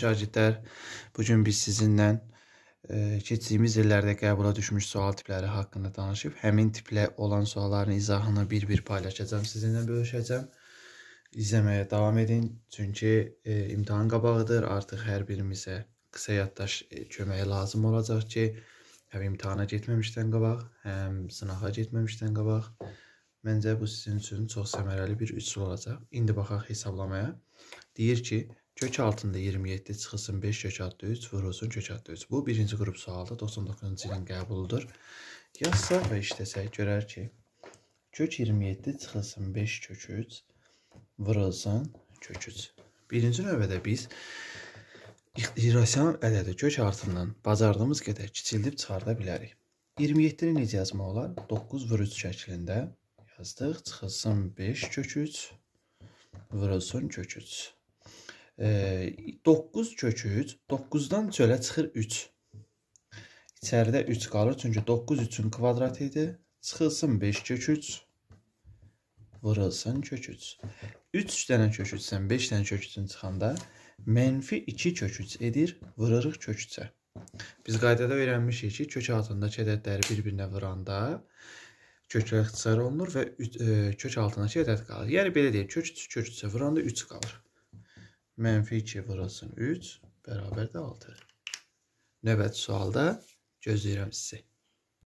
Şagirdlər, bugün biz sizinlə e, keçdiyimiz illərdə qəbula düşmüş sual tipləri haqqında danışıb, həmin tiplə olan sualların izahını bir-bir paylaşacağım, sizinlə bölüşəcəm. İzləməyə davam edin, çünki e, imtahan qabağıdır, artıq hər birimizə qısa yaddaş e, köməyi lazım olacaq ki, həm imtahana getməmişdən qabaq, həm sınağa getməmişdən qabaq Məncə bu sizin üçün çox səmərəli bir üsul olacaq. İndi baxaq hesablamaya. Deyir ki, kök altında 27 çıxılsın 5 kök adlı 3 vurulsun kök adlı 3. Bu birinci qrup sualı 99-cu ilin qəbuludur. Yazsaq və işləsək görər ki, kök 27 çıxılsın 5 kök 3 vurulsun kök 3. Birinci növbədə biz irrasional ədədi kök artından bazardığımız qədər kiçildib çıxarda bilərik. 27-ni necə yazmaq olar? 9 vur 3 şəklində yazdıq. Çıxılsın 5 kök 3, vurulsun kök 3. 9 e, kök 3, 9-dan çölə çıxır 3. İçəridə 3 qalır, çünki 9 3-ün kvadratı idi. Çıxılsın 5 kök 3, vurulsun kök 3. 3 dənə kök 3-dən 5 dənə kök 3-ün çıxanda mənfi 2 kök 3 edir, vururuq kök 3-ə. Biz qaydada öyrənmişik ki, kök altındakı ədədləri bir-birinə vuranda kökə ixtisar olunur və e, kök altındakı ədəd qalır. Yəni belə deyək, kök 2 kök 3-ə vuranda 3 qalır. Mənfi 2 vurulsun 3 bərabər də 6. Növbəti sualda gözləyirəm sizi.